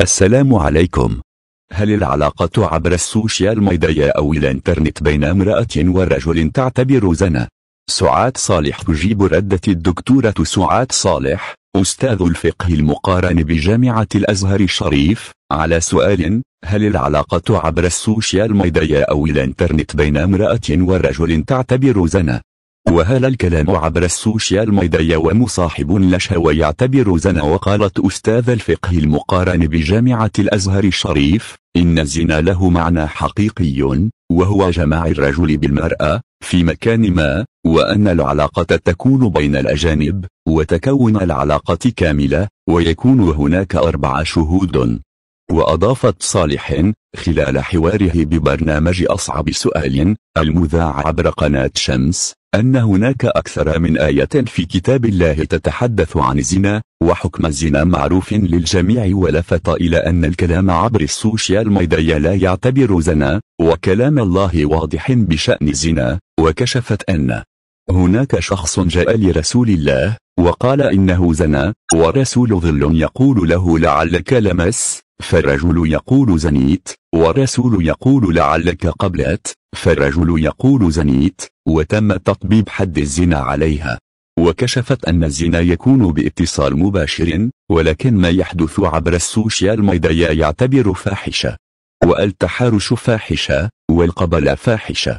السلام عليكم هل العلاقة عبر السوشيال ميديا أو الإنترنت بين امرأة ورجل تعتبر زنا؟ سعاد صالح تجيب ردة الدكتورة سعاد صالح أستاذ الفقه المقارن بجامعة الأزهر الشريف على سؤال هل العلاقة عبر السوشيال ميديا أو الإنترنت بين امرأة ورجل تعتبر زنا؟ وهل الكلام عبر السوشيال ميديا ومصاحب لشه ويعتبر زنا وقالت أستاذ الفقه المقارن بجامعة الأزهر الشريف إن الزنا له معنى حقيقي وهو جماع الرجل بالمرأة في مكان ما وأن العلاقة تكون بين الأجانب وتكون العلاقة كاملة ويكون هناك أربع شهود وأضافت صالح خلال حواره ببرنامج أصعب سؤال المذاع عبر قناة شمس أن هناك أكثر من آية في كتاب الله تتحدث عن الزنا وحكم الزنا معروف للجميع ولفت إلى أن الكلام عبر السوشيال ميديا لا يعتبر زنا وكلام الله واضح بشأن الزنا وكشفت أن هناك شخص جاء لرسول الله وقال إنه زنى ورسول ظل يقول له لعلك لمس فالرجل يقول زنيت ورسول يقول لعلك قبلت فالرجل يقول زنيت وتم تطبيب حد الزنا عليها وكشفت أن الزنا يكون باتصال مباشر ولكن ما يحدث عبر السوشيال ميديا يعتبر فاحشة والتحارش فاحشة والقبل فاحشة